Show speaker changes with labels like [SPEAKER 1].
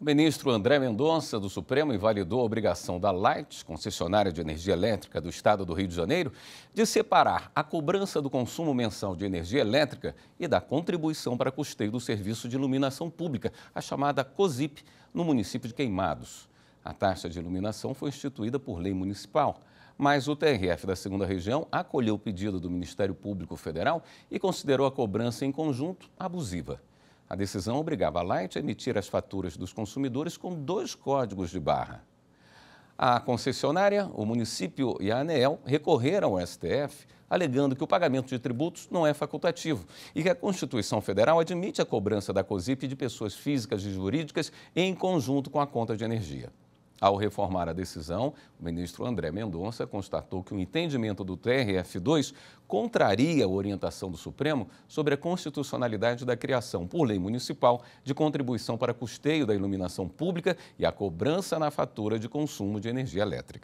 [SPEAKER 1] O ministro André Mendonça do Supremo invalidou a obrigação da Light, concessionária de energia elétrica do estado do Rio de Janeiro, de separar a cobrança do consumo mensal de energia elétrica e da contribuição para custeio do serviço de iluminação pública, a chamada COSIP, no município de Queimados. A taxa de iluminação foi instituída por lei municipal mas o TRF da segunda região acolheu o pedido do Ministério Público Federal e considerou a cobrança em conjunto abusiva. A decisão obrigava a Light a emitir as faturas dos consumidores com dois códigos de barra. A concessionária, o município e a ANEEL recorreram ao STF, alegando que o pagamento de tributos não é facultativo e que a Constituição Federal admite a cobrança da COSIP de pessoas físicas e jurídicas em conjunto com a conta de energia. Ao reformar a decisão, o ministro André Mendonça constatou que o entendimento do TRF2 contraria a orientação do Supremo sobre a constitucionalidade da criação, por lei municipal, de contribuição para custeio da iluminação pública e a cobrança na fatura de consumo de energia elétrica.